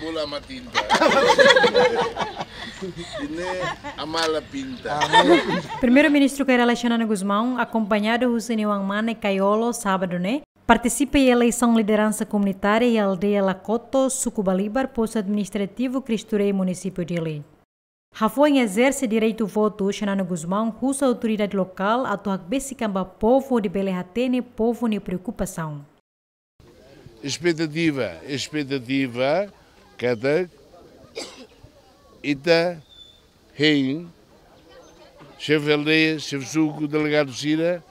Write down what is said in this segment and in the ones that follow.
bola sama tinta pinta Primeiro-ministro Jair Alexandre Guzmão, acompanhado do Wangmane Kayolo Caiolo, sábado, né? Participa em eleição liderança comunitária e aldeia Lakoto, balibar, posto administrativo Cristurei, município de Ilê. Rafoin exerce direito voto Xanano Guzmão, russa autoridade local, atuar Bessicamba, povo de Belehatene, povo de preocupação expectativa, expectativa cada Ita Rein, chefe aldeia, chefe suco, delegado Sira,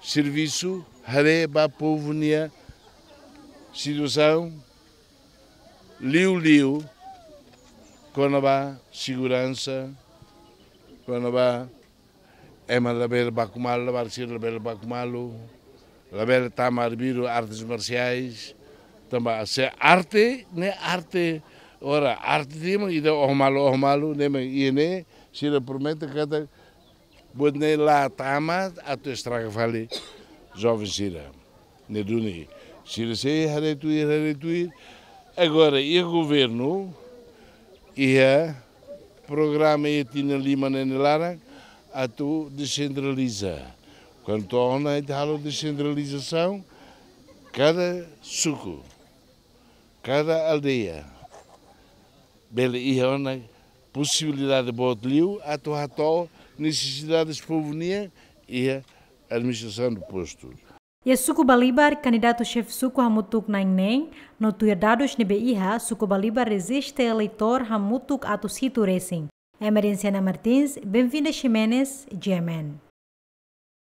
serviço, Haré, Bapovonia, situação, Liu Liu, Conabá, segurança, Conabá, Ema Label Bacumalo, Barcir Label Bacumalo, Label Tamarbiro, artes marciais, tambah se arte ne né, arte ora arte dimo ida oh malu oh malu ne né, me iene né, se le promete cada bod ne la tama atu estraga vale jovem sira ne duni sira se haretuir haretuir agora e o governo e a programa e tina lima ne larang atu descentraliza quando torna a descentralização cada suco cada aldeia. Bela e ona, possibilidade de Botelio, a necessidades de povonia e a administração do posto. E suku balibar candidato chefe suku hamutuk na ineng, no tuirdados dados iha, suku balibar resiste eleitor hamutuk atu situ racing. Emerenciana Martins, bem-vinda Ximenes, GMN.